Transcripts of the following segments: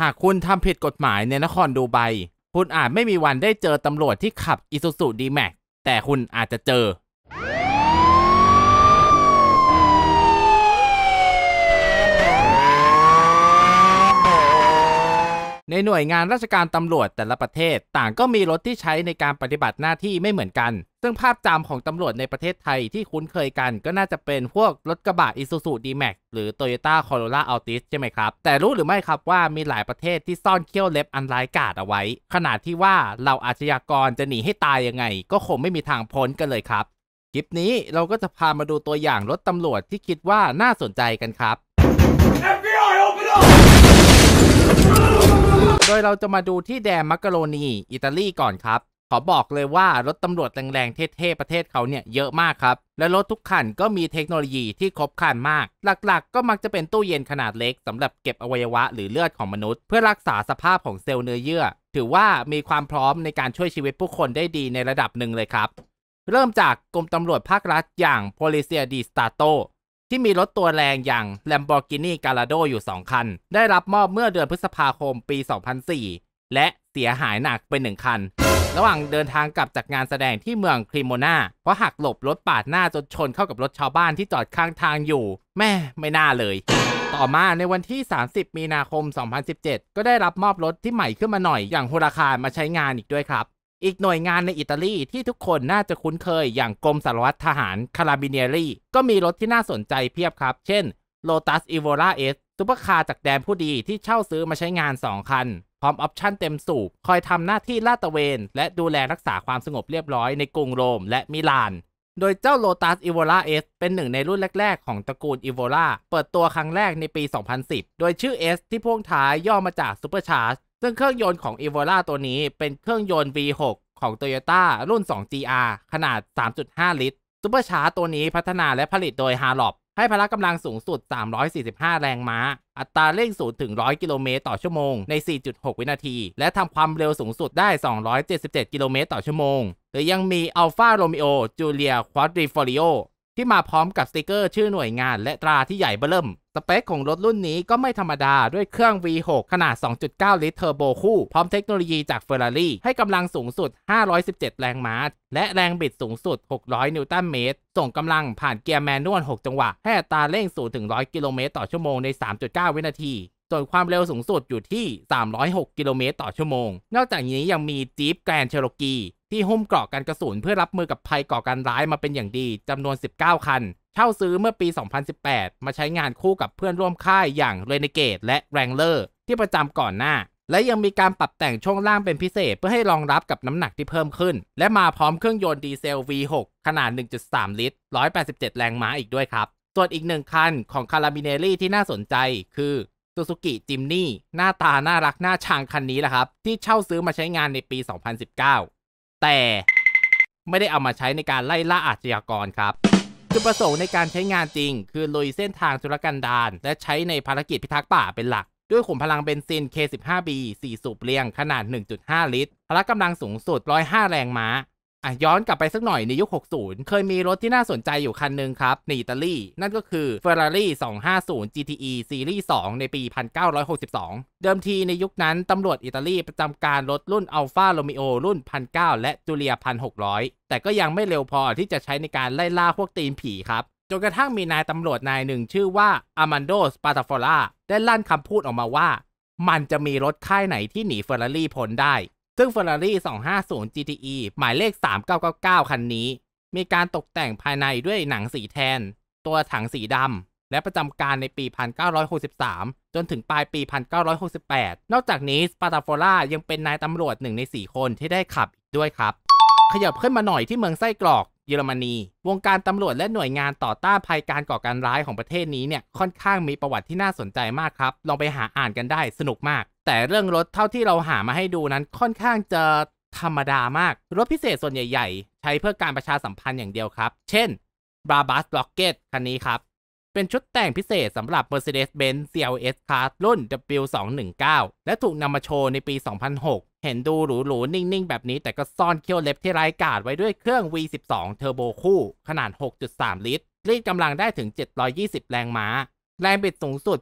หากคุณทำผิดกฎหมายในนครดูไบ คุณอาจไม่มีวันได้เจอตำรวจที่ขับอิซูซูดีแม็กแต่คุณอาจจะเจอ ในหน่วยงานราชการตำรวจแต่ละประเทศ ต่างก็มีรถที่ใช้ในการปฏิบัติหน้าที่ไม่เหมือนกันซึ่งภาพจำของตำรวจในประเทศไทยที่คุ้นเคยกัน ก็น่าจะเป็นพวกรถกระบะ Isuzu D-Max หรือ Toyota Corolla Altis ใช่ไหมครับ แต่รู้หรือไม่ครับว่ามีหลายประเทศที่ซ่อนเขี้ยวเล็บอันร้ายกาจเอาไว้ ขนาดที่ว่าเราอาชญากรจะหนีให้ตายยังไงก็คงไม่มีทางพ้นกันเลยครับ คลิปนี้เราก็จะพามาดูตัวอย่างรถตำรวจที่คิดว่าน่าสนใจกันครับ โดยเราจะมาดูที่แดนมักกะโรนีอิตาลีก่อนครับขอบอกเลยว่ารถตำรวจแรงๆเท่ๆ ประเทศเขาเนี่ยเยอะมากครับ และรถทุกคันก็มีเทคโนโลยีที่ครบครันมาก หลักๆ ก็มักจะเป็นตู้เย็นขนาดเล็กสำหรับเก็บอวัยวะหรือเลือดของมนุษย์ เพื่อรักษาสภาพของเซลล์เนื้อเยื่อ ถือว่ามีความพร้อมในการช่วยชีวิตผู้คนได้ดีในระดับหนึ่งเลยครับ เริ่มจากกรมตำรวจภาครัฐอย่าง Policia di Stato ที่มีรถตัวแรงอย่าง Lamborghini Gallardo อยู่2คัน ได้รับมอบเมื่อเดือนพฤษภาคมปี 2004 และเสียหายหนักไปหนึ่งคันระหว่างเดินทางกลับจากงานแสดงที่เมืองครีโมนา เพราะหักหลบรถปาดหน้าจนชนเข้ากับรถชาวบ้านที่จอดข้างทางอยู่ แม่ไม่น่าเลย ต่อมาในวันที่ 30 มีนาคม 2017 ก็ได้รับมอบรถที่ใหม่ขึ้นมาหน่อยอย่างฮูราคารมาใช้งานอีกด้วยครับ อีกหน่วยงานในอิตาลีที่ทุกคนน่าจะคุ้นเคยอย่างกรมสารวัตรทหารคาราบิเนรีก็มีรถที่น่าสนใจเพียบครับ เช่นโต l อีโวล่าเอสซูเปอร์คาร์จากแดนผู้ดีที่เช่าซื้อมาใช้งาน 2 คันพร้อมออปชั่นเต็มสูบคอยทำหน้าที่ลาดตระเวน และดูแลรักษาความสงบเรียบร้อยในกรุงโรมและมิลาน โดยเจ้า l o t u อีโวล่าเอสเป็นหนึ่งในรุ่นแรกๆของตระกูลอโวล่าเปิดตัวครั้งแรกในปี 2010 โดยชื่อเอสที่พ่วงท้ายย่อมาจากซูเปอร์ชาร์จซึ่งเครื่องยนต์ของอโวล่าตัวนี้เป็นเครื่องยนต์ V6 ของ Toyota รุ่น 2GR ขนาด 3.5 ลิตรซูเปอร์ชาร์ตัวนี้พัฒนาและผลิตโดยฮาร์ลอบให้พละกำลังสูงสุด 345 แรงม้า อัตราเร่งสูงถึง 100 กิโลเมตรต่อชั่วโมง ใน 4.6 วินาที และทำความเร็วสูงสุดได้ 277 กิโลเมตรต่อชั่วโมง หรือยังมีอัลฟาโรมิโอจูเลียควอดริฟอริโที่มาพร้อมกับสติกเกอร์ชื่อหน่วยงานและตราที่ใหญ่เบิ่มสเปคของรถรุ่นนี้ก็ไม่ธรรมดาด้วยเครื่อง V6 ขนาด 2.9 ลิตรเทอร์โบคู่ พร้อมเทคโนโลยีจากเฟอร์รารี่ให้กำลังสูงสุด 517 แรงม้าและแรงบิดสูงสุด 600 นิวตันเมตร ส่งกำลังผ่านเกียร์แมนนวล6 จังหวะ ให้อัตราเร่งสูงถึง 100 กิโลเมตรต่อชั่วโมงใน 3.9 วินาทีส่วนความเร็วสูงสุดอยู่ที่ 306 กิโลเมตรต่อชั่วโมง นอกจากนี้ยังมีจี๊ปแกรนเชโรกีที่หุ้มเกราะกันกระสุนเพื่อรับมือกับภัยก่อการร้ายมาเป็นอย่างดีจำนวน 19 คัน เช่าซื้อเมื่อปี 2018 มาใช้งานคู่กับเพื่อนร่วมค่ายอย่างเรเนเกต และแรงเลอร์ ที่ประจำก่อนหน้า และยังมีการปรับแต่งช่วงล่างเป็นพิเศษเพื่อให้รองรับกับน้ำหนักที่เพิ่มขึ้น และมาพร้อมเครื่องยนต์ดีเซล V6 ขนาด 1.3ลิตร187แรงม้าอีกด้วยครับส่วนอีกหนึ่งคันของคาราบิเนรี่ ที่น่าสนใจคือซูซูกิจิมนี่หน้าตาน่ารักน่าชังคันนี้แหละครับ ที่เช่าซื้อมาใช้งานในปี 2019 แต่ไม่ได้เอามาใช้ในการไล่ล่าอาชญากรครับ จุดประสงค์ในการใช้งานจริง คือลุยเส้นทางสุรกันดารและใช้ในภารกิจพิทักษ์ป่าเป็นหลัก ด้วยขุมพลังเบนซิน K15B 4สูบเรียงขนาด 1.5 ลิตร พละกำลังสูงสุด 105 แรงม้าอ่ะย้อนกลับไปสักหน่อยในยุค 60 เคยมีรถที่น่าสนใจอยู่คันหนึ่งครับ ในอิตาลี นั่นก็คือ Ferrari 250 GTE Series 2 ในปี 1962 เดิมทีในยุคนั้น ตำรวจอิตาลีประจำการรถรุ่น Alfa Romeo รุ่น 1,900 และจูเลีย 1,600 แต่ก็ยังไม่เร็วพอที่จะใช้ในการไล่ล่าพวกตีนผีครับ จนกระทั่งมีนายตำรวจนายหนึ่งชื่อว่าอามันโดสปาตาฟ o ล่าได้ลั่นคำพูดออกมาว่า มันจะมีรถค่ายไหนที่หนีเฟอร์รารี่พ้นได้ซึ่ง Ferrari 250 GTE หมายเลข 3999 คันนี้ มีการตกแต่งภายในด้วยหนังสีแทน ตัวถังสีดำและประจำการในปี 1963 จนถึงปลายปี 1968 นอกจากนี้ s p a t a f o r a ยังเป็นนายตำรวจหนึ่งใน 4 คนที่ได้ขับด้วยครับขยับขึ้นมาหน่อยที่เมืองไส้กรอกเยอรมนีวงการตำรวจและหน่วยงานต่อต้านภัยการก่อการร้ายของประเทศนี้เนี่ยค่อนข้างมีประวัติที่น่าสนใจมากครับลองไปหาอ่านกันได้สนุกมากแต่เรื่องรถเท่าที่เราหามาให้ดูนั้นค่อนข้างจะธรรมดามาก รถพิเศษส่วนใหญ่ ๆ ใช้เพื่อการประชาสัมพันธ์อย่างเดียวครับ เช่น b r a b a s Rocket คันนี้ครับ เป็นชุดแต่งพิเศษสำหรับ Mercedes-Benz CLS Class รุ่น W219 และถูกนำมาโชว์ในปี 2006 เห็นดูหรูๆนิ่งๆ แบบนี้ แต่ก็ซ่อนเคี้ยวเล็บที่ไร้กาดไว้ด้วยเครื่อง V12 Turbo คู่ขนาด 6.3 ลิตรรีดกำลังได้ถึง 720แรงม้าแรงบิดสูงสุด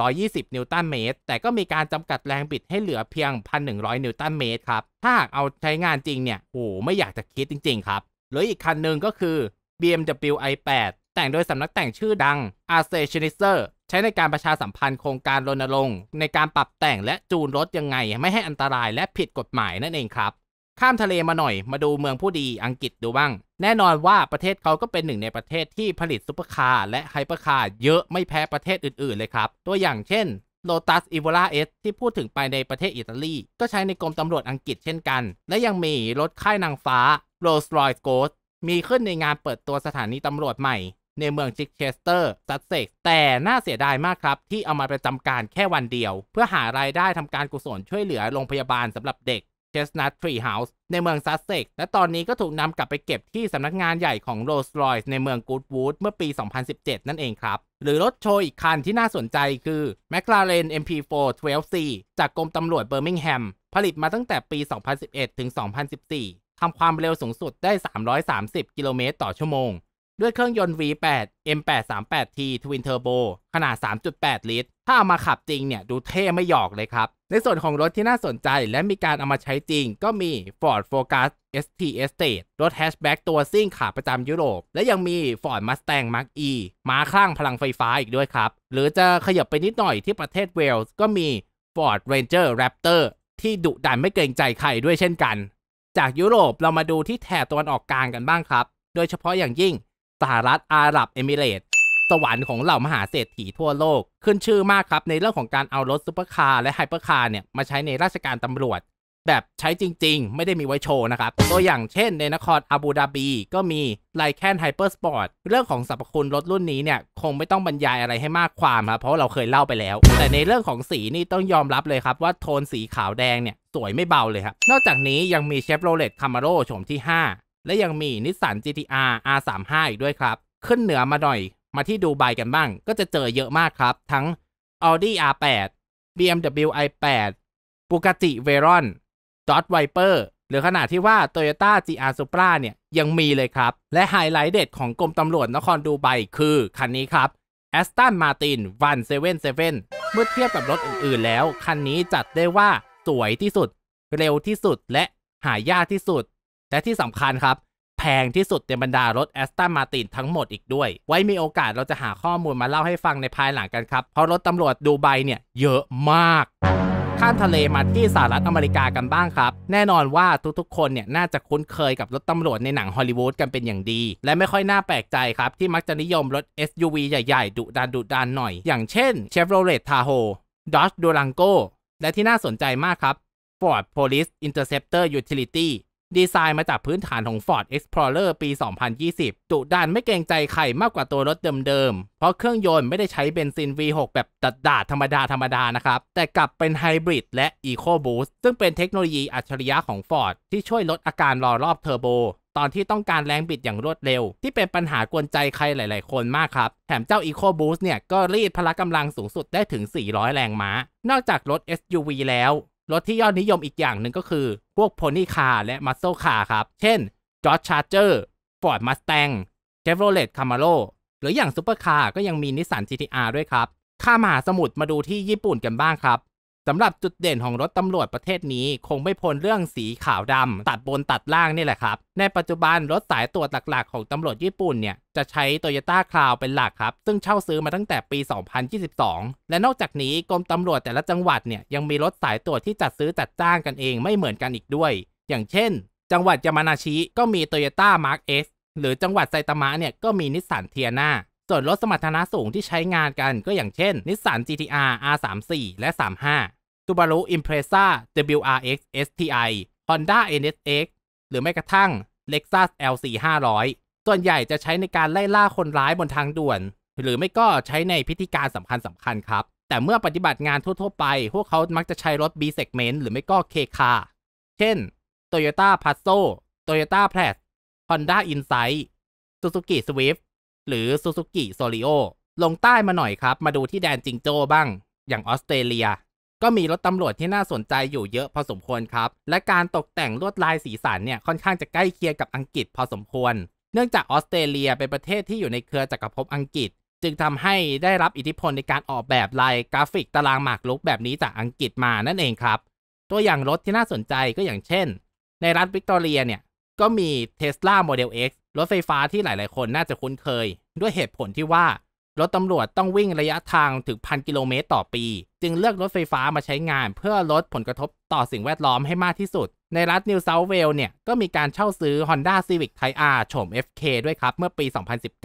1,320 นิวตันเมตร แต่ก็มีการจำกัดแรงบิดให้เหลือเพียง 1,100 นิวตันเมตรครับ ถ้าหากเอาใช้งานจริงเนี่ยโอ้ไม่อยากจะคิดจริงๆครับหรืออีกคันหนึ่งก็คือ BMW i8 แต่งโดยสำนักแต่งชื่อดัง a r s e c h n i s e r ใช้ในการประชาสัมพันธ์โครงการรณรงค์ในการปรับแต่งและจูนรถยังไงไม่ให้อันตรายและผิดกฎหมายนั่นเองครับข้ามทะเลมาหน่อยมาดูเมืองผู้ดีอังกฤษดูบ้าง แน่นอนว่าประเทศเขาก็เป็นหนึ่งในประเทศที่ผลิตซุปเปอร์คาร์และไฮเปอร์คาร์เยอะไม่แพ้ประเทศอื่นๆเลยครับตัวอย่างเช่น Lotus e v o l a S ที่พูดถึงไปในประเทศอิตาลีก็ใช้ในกรมตำรวจอังกฤษเช่นกัน และยังมีรถค่ายนางฟ้า Rolls Royce Ghost มีขึ้นในงานเปิดตัวสถานีตำรวจใหม่ในเมืองชิคเชสเตอร์ซัสเซ็กแต่น่าเสียดายมากครับที่เอามาประจำการแค่วันเดียว เพื่อหารายได้ทำการกุศลช่วยเหลือโรงพยาบาลสำหรับเด็กเชสนัททรีเฮาส์ในเมืองซัสเซ็กและตอนนี้ก็ถูกนำกลับไปเก็บที่สำนักงานใหญ่ของโรลส์รอยส์ในเมืองกูดวูดเมื่อปี 2017 นั่นเองครับ หรือรถโชว์อีกคันที่น่าสนใจคือ McLaren MP4 12C จากกรมตำรวจเบอร์มิงแฮมผลิตมาตั้งแต่ปี 2011 ถึง2014ทำความเร็วสูงสุดได้ 330 กิโลเมตรต่อชั่วโมง ด้วยเครื่องยนต์ V8 M838T Twin Turbo ขนาด 3.8 ลิตรถ้าเอามาขับจริงเนี่ย ดูเท่ไม่หยอกเลยครับ ในส่วนของรถที่น่าสนใจและมีการเอามาใช้จริงก็มี Ford Focus ST Estate รถแฮชแบ็กตัวซิ่งขาประจำยุโรป และยังมี Ford Mustang Mach E มาข้างพลังไฟฟ้าอีกด้วยครับ หรือจะขยับไปนิดหน่อยที่ประเทศเวลส์ก็มี Ford Ranger Raptor ที่ดุดันไม่เกรงใจใครด้วยเช่นกัน จากยุโรปเรามาดูที่แถบตะวันออกกลางกันบ้างครับ โดยเฉพาะอย่างยิ่งสหรัฐอาหรับเอมิเรตส์สวรรค์ของเหล่ามหาเศรษฐีทั่วโลกขึ้นชื่อมากครับ ในเรื่องของการเอารถซูเปอร์คาร์และไฮเปอร์คาร์เนี่ย มาใช้ในราชการตำรวจ แบบใช้จริงๆ ไม่ได้มีไว้โชว์นะครับ ตัวอย่างเช่นในนครอาบูดาบีก็มีไลแคนไฮเปอร์สปอร์ตเรื่องของสรรพคุณรถรุ่นนี้เนี่ย คงไม่ต้องบรรยายอะไรให้มากความครับ เพราะเราเคยเล่าไปแล้ว แต่ในเรื่องของสีนี่ต้องยอมรับเลยครับว่าโทนสีขาวแดงเนี่ยสวยไม่เบาเลยครับนอกจากนี้ยังมีเชฟโรเลตคาร์มาโรโฉมที่ 5 และยังมีนิสสัน GTR R35 อีกด้วยครับขึ้นเหนือมาหน่อยมาที่ดูไบกันบ้างก็จะเจอเยอะมากครับ ทั้ง Audi R8 BMW i8 Bugatti Veyron Dodge Viper หรือขนาดที่ว่า Toyota GR Supra เนี่ย ยังมีเลยครับ และไฮไลท์เด็ดของกรมตำรวจนครดูไบคือคันนี้ครับ Aston Martin 177เมื่อเทียบกับรถอื่นๆ แล้วคันนี้จัดได้ว่าสวยที่สุด เร็วที่สุดและหายากที่สุด และที่สำคัญครับแพงที่สุดในบรรดารถแอสตันมาตินทั้งหมดอีกด้วย ไว้มีโอกาสเราจะหาข้อมูลมาเล่าให้ฟังในภายหลังกันครับ เพราะรถตำรวจดูไบเนี่ยเยอะมาก ข้ามทะเลมาที่สหรัฐอเมริกากันบ้างครับ แน่นอนว่าทุกๆคนเนี่ยน่าจะคุ้นเคยกับรถตำรวจในหนังฮอลลีวูดกันเป็นอย่างดี และไม่ค่อยน่าแปลกใจครับที่มักจะนิยมรถ SUV ใหญ่ๆดุดันดุดันหน่อย อย่างเช่น Chevrolet Tahoe Dodge Durango และที่น่าสนใจมากครับ Ford Police Interceptor Utility ดีไซน์มาจากพื้นฐานของ Ford Explorer ปี 2020จุดันไม่เกรงใจใครมากกว่าตัวรถเดิมๆ เพราะเครื่องยนต์ไม่ได้ใช้เบนซิน V6 แบบตัดดาดธรรมดา ธรรมดานะครับ แต่กลับเป็นไฮบริดและ EcoBoost ซึ่งเป็นเทคโนโลยีอัจฉริยะของ Ford ที่ช่วยลดอาการรอรอบเทอร์โบตอนที่ต้องการแรงบิดอย่างรวดเร็ว ที่เป็นปัญหากวนใจใครหลายๆ คนมากครับ แถมเจ้า EcoBoost เนี่ยก็รีดพละกำลังสูงสุดได้ถึง 400 แรงม้า นอกจากรถ SUV แล้วรถที่ยอดนิยมอีกอย่างหนึ่งก็คือ พวกโพนี่คาร์และมัสโซคาร์ครับ เช่นจอร์ชาร์เจอร์ฟอร์ดมัสแตงเชฟโรเลตคาร์มาโรหรืออย่างซูเปอร์คาร์ก็ยังมีนิสสัน GTR ด้วยครับข้ามหาสมุทรมาดูที่ญี่ปุ่นกันบ้างครับสำหรับจุดเด่นของรถตำรวจประเทศนี้คงไม่พ้นเรื่องสีขาวดำ ตัดบนตัดล่างนี่แหละครับ ในปัจจุบันรถสายตรวจหลักๆ ของตำรวจญี่ปุ่นเนี่ยจะใช้โตโยต้าคลาวเป็นหลักครับ ซึ่งเช่าซื้อมาตั้งแต่ปี 2022 และนอกจากนี้กรมตำรวจแต่ละจังหวัดเนี่ยยังมีรถสายตรวจที่จัดซื้อจัดจ้างกันเองไม่เหมือนกันอีกด้วย อย่างเช่น จังหวัดยามานาชิก็มีโโตยต้ามาร์คเอสหรือจังหวัดไซตามะเนี่ยก็มีนิสสันเทียนาส่วนรถสมรรถนะสูงที่ใช้งานกันก็อย่างเช่น Nissan GTR R34 และ 35 Subaru Impreza WRX STI Honda NSX หรือแม้กระทั่ง Lexus LC 500ส่วนใหญ่จะใช้ในการไล่ล่าคนร้ายบนทางด่วน หรือไม่ก็ใช้ในพิธีการสำคัญสำคัญครับ แต่เมื่อปฏิบัติงานทั่ว ๆไป พวกเขามักจะใช้รถ B segment หรือไม่ก็ K car เช่น Toyota Passo Toyota Plaid Honda Insight Suzuki Swift หรือซูซูกิโซลิโอลงใต้มาหน่อยครับ มาดูที่แดนจิงโจ้บ้าง อย่างออสเตรเลีย ก็มีรถตำรวจที่น่าสนใจอยู่เยอะพอสมควรครับ และการตกแต่งลวดลายสีสันเนี่ย ค่อนข้างจะใกล้เคียงกับอังกฤษพอสมควร เนื่องจากออสเตรเลียเป็นประเทศที่อยู่ในเครือจักรภพอังกฤษ จึงทำให้ได้รับอิทธิพลในการออกแบบลายกราฟิกตารางหมากรุกแบบนี้จากอังกฤษมานั่นเองครับตัวอย่างรถที่น่าสนใจก็อย่างเช่นในรัฐวิกตอเรียเนี่ยก็มี Tesla Model X รถไฟฟ้าที่หลายๆคนน่าจะคุ้นเคย ด้วยเหตุผลที่ว่ารถตำรวจต้องวิ่งระยะทางถึงพันกิโลเมตรต่อปี จึงเลือกรถไฟฟ้ามาใช้งานเพื่อลดผลกระทบต่อสิ่งแวดล้อมให้มากที่สุด ในรัฐนิวเซาท์เวลเนี่ยก็มีการเช่าซื้อ Honda Civic Type R โฉม FK ด้วยครับเมื่อปี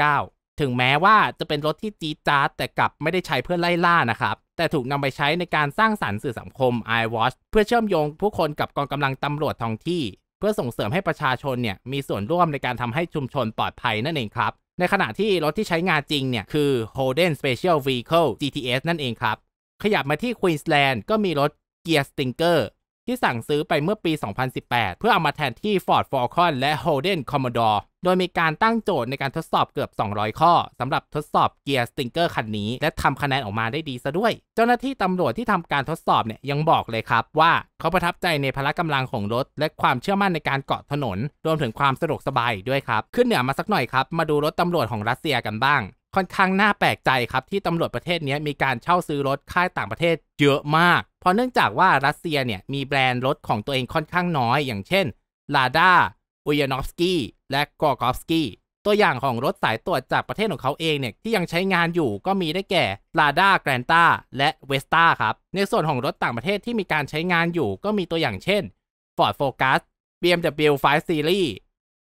2019 ถึงแม้ว่าจะเป็นรถที่จีจ๊าดแต่กลับไม่ได้ใช้เพื่อไล่ล่านะครับแต่ถูกนำไปใช้ในการสร้างสารรค์สื่อสังคม iWatch เพื่อเชื่อมโยง ผู้คนกับกองกำลังตำรวจท้องที่เพื่อส่งเสริมให้ประชาชนเนี่ย มีส่วนร่วมในการทำให้ชุมชนปลอดภัยนั่นเองครับ ในขณะที่รถที่ใช้งานจริงเนี่ย คือ Holden Special Vehicle GTS นั่นเองครับ ขยับมาที่ควีนสแลนด์ก็มีรถ Gear Stinger ที่สั่งซื้อไปเมื่อปี 2018 เพื่อเอามาแทนที่ Ford Falcon และ Holden Commodore โดยมีการตั้งโจทย์ในการทดสอบเกือบ 200 ข้อ สำหรับทดสอบเกียร์สติงเกอร์คันนี้ และทำคะแนนออกมาได้ดีซะด้วย เจ้าหน้าที่ตำรวจที่ทำการทดสอบเนี่ยยังบอกเลยครับ ว่าเขาประทับใจในพละกำลังของรถ และความเชื่อมั่นในการเกาะถนน รวมถึงความสะดวกสบายด้วยครับ ขึ้นเหนือมาสักหน่อยครับ มาดูรถตำรวจของรัสเซียกันบ้างค่อนข้างน่าแปลกใจครับ ที่ตำรวจประเทศนี้มีการเช่าซื้อรถค่ายต่างประเทศเยอะมากเพราะเนื่องจากว่ารัสเซียเนี่ย มีแบรนด์รถของตัวเองค่อนข้างน้อยอย่างเช่นลาด a าอุยานอฟสกีและกอร์กอฟสกีตัวอย่างของรถสายตรวจจากประเทศของเขาเองเนี่ย ที่ยังใช้งานอยู่ก็มีได้แก่ลาด a าแกรนตาและเวสต้าครับ ในส่วนของรถต่างประเทศที่มีการใช้งานอยู่ก็มีตัวอย่างเช่น Ford Focus BMW 5 Series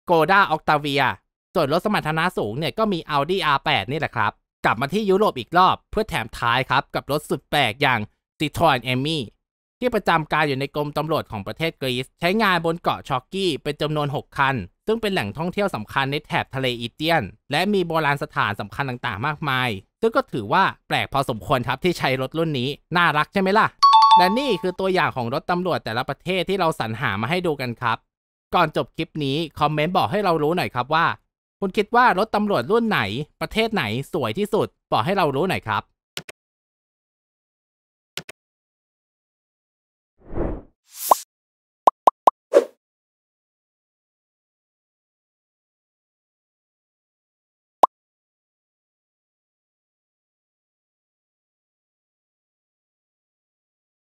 ด้ o d a Octavia ส่วนรถสมรรถนะสูงเนี่ยก็มี Audi R8 นี่แหละครับ กลับมาที่ยุโรปอีกรอบเพื่อแถมท้ายครับกับรถสุดแปลกอย่าง Citroen e m m y ที่ประจำการอยู่ในกรมตำรวจของประเทศกรีซใช้งานบนเกาะชอกกี้เป็นจำนวน 6 คัน ซึ่งเป็นแหล่งท่องเที่ยวสำคัญในแถบทะเลอีเตียน และมีโบราณสถานสำคัญต่างๆมากมาย ซึ่งก็ถือว่าแปลกพอสมควรครับที่ใช้รถรุ่นนี้ น่ารักใช่ไหมล่ะและนี่คือตัวอย่างของรถตำรวจแต่ละประเทศที่เราสรรหามาให้ดูกันครับ ก่อนจบคลิปนี้คอมเมนต์บอกให้เรารู้หน่อยครับว่าคุณคิดว่ารถตำรวจรุ่นไหน ประเทศไหนสวยที่สุด บอกให้เรารู้หน่อยครับ